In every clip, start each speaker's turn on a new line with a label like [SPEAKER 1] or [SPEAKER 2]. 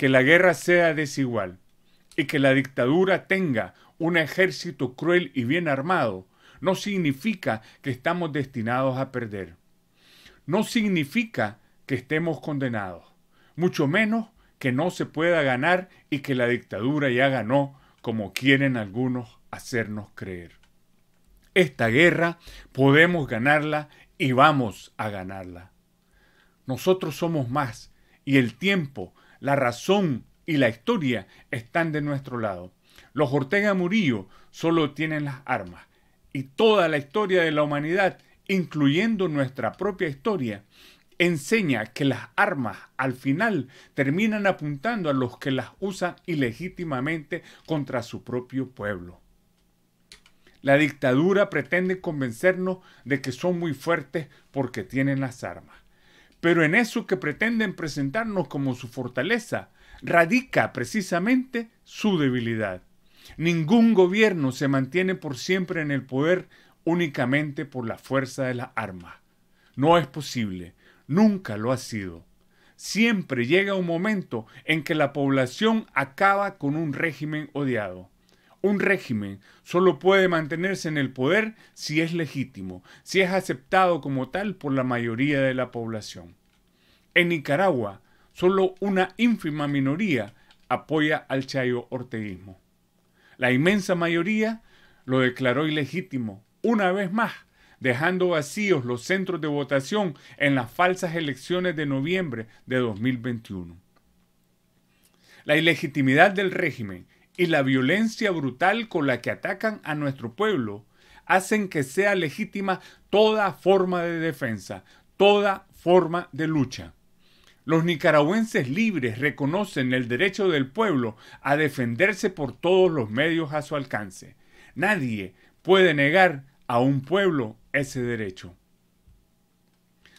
[SPEAKER 1] que la guerra sea desigual y que la dictadura tenga un ejército cruel y bien armado, no significa que estamos destinados a perder. No significa que estemos condenados, mucho menos que no se pueda ganar y que la dictadura ya ganó, como quieren algunos hacernos creer. Esta guerra podemos ganarla y vamos a ganarla. Nosotros somos más y el tiempo la razón y la historia están de nuestro lado. Los Ortega Murillo solo tienen las armas. Y toda la historia de la humanidad, incluyendo nuestra propia historia, enseña que las armas al final terminan apuntando a los que las usan ilegítimamente contra su propio pueblo. La dictadura pretende convencernos de que son muy fuertes porque tienen las armas. Pero en eso que pretenden presentarnos como su fortaleza radica precisamente su debilidad. Ningún gobierno se mantiene por siempre en el poder únicamente por la fuerza de las armas. No es posible, nunca lo ha sido. Siempre llega un momento en que la población acaba con un régimen odiado. Un régimen solo puede mantenerse en el poder si es legítimo, si es aceptado como tal por la mayoría de la población. En Nicaragua, solo una ínfima minoría apoya al chayo orteguismo. La inmensa mayoría lo declaró ilegítimo, una vez más, dejando vacíos los centros de votación en las falsas elecciones de noviembre de 2021. La ilegitimidad del régimen y la violencia brutal con la que atacan a nuestro pueblo hacen que sea legítima toda forma de defensa, toda forma de lucha. Los nicaragüenses libres reconocen el derecho del pueblo a defenderse por todos los medios a su alcance. Nadie puede negar a un pueblo ese derecho.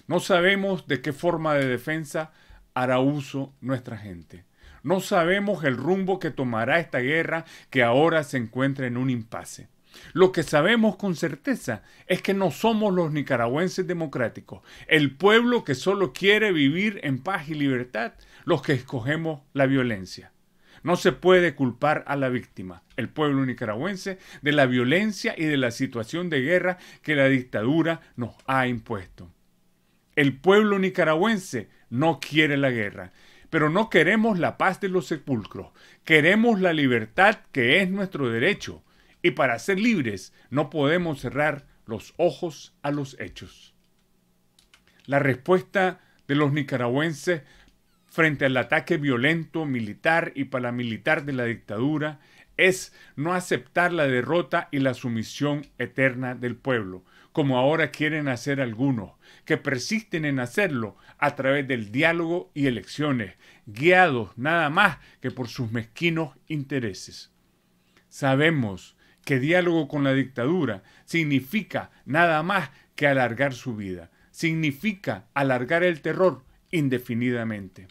[SPEAKER 1] No sabemos de qué forma de defensa hará uso nuestra gente. No sabemos el rumbo que tomará esta guerra que ahora se encuentra en un impasse. Lo que sabemos con certeza es que no somos los nicaragüenses democráticos, el pueblo que solo quiere vivir en paz y libertad, los que escogemos la violencia. No se puede culpar a la víctima, el pueblo nicaragüense, de la violencia y de la situación de guerra que la dictadura nos ha impuesto. El pueblo nicaragüense no quiere la guerra pero no queremos la paz de los sepulcros, queremos la libertad que es nuestro derecho, y para ser libres no podemos cerrar los ojos a los hechos. La respuesta de los nicaragüenses frente al ataque violento, militar y paramilitar de la dictadura es no aceptar la derrota y la sumisión eterna del pueblo, como ahora quieren hacer algunos, que persisten en hacerlo a través del diálogo y elecciones, guiados nada más que por sus mezquinos intereses. Sabemos que diálogo con la dictadura significa nada más que alargar su vida, significa alargar el terror indefinidamente.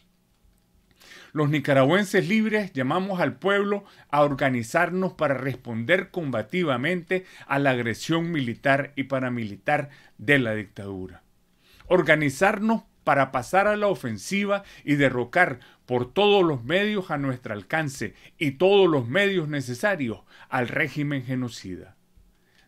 [SPEAKER 1] Los nicaragüenses libres llamamos al pueblo a organizarnos para responder combativamente a la agresión militar y paramilitar de la dictadura. Organizarnos para pasar a la ofensiva y derrocar por todos los medios a nuestro alcance y todos los medios necesarios al régimen genocida.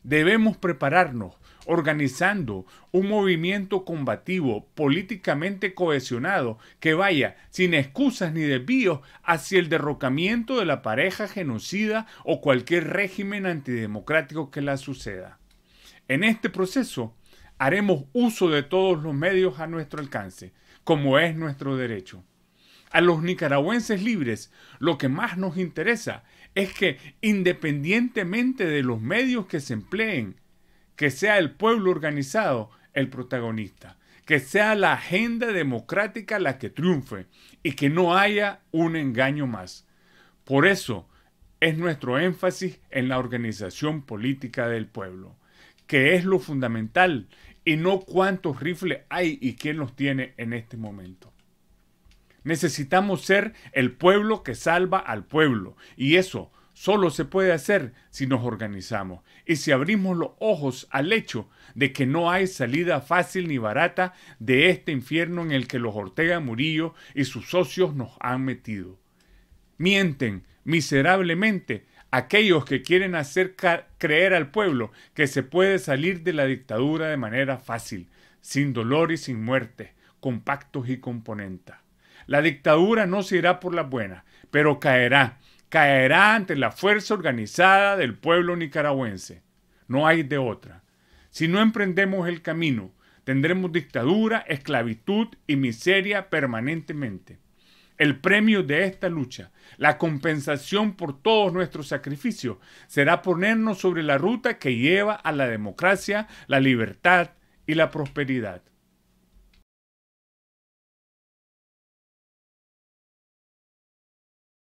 [SPEAKER 1] Debemos prepararnos organizando un movimiento combativo políticamente cohesionado que vaya sin excusas ni desvíos hacia el derrocamiento de la pareja genocida o cualquier régimen antidemocrático que la suceda. En este proceso haremos uso de todos los medios a nuestro alcance, como es nuestro derecho. A los nicaragüenses libres lo que más nos interesa es que independientemente de los medios que se empleen, que sea el pueblo organizado el protagonista, que sea la agenda democrática la que triunfe y que no haya un engaño más. Por eso es nuestro énfasis en la organización política del pueblo, que es lo fundamental y no cuántos rifles hay y quién los tiene en este momento. Necesitamos ser el pueblo que salva al pueblo. Y eso solo se puede hacer si nos organizamos y si abrimos los ojos al hecho de que no hay salida fácil ni barata de este infierno en el que los Ortega Murillo y sus socios nos han metido. Mienten miserablemente aquellos que quieren hacer creer al pueblo que se puede salir de la dictadura de manera fácil, sin dolor y sin muerte, con pactos y componentes la dictadura no se irá por la buena, pero caerá, caerá ante la fuerza organizada del pueblo nicaragüense. No hay de otra. Si no emprendemos el camino, tendremos dictadura, esclavitud y miseria permanentemente. El premio de esta lucha, la compensación por todos nuestros sacrificios, será ponernos sobre la ruta que lleva a la democracia, la libertad y la prosperidad.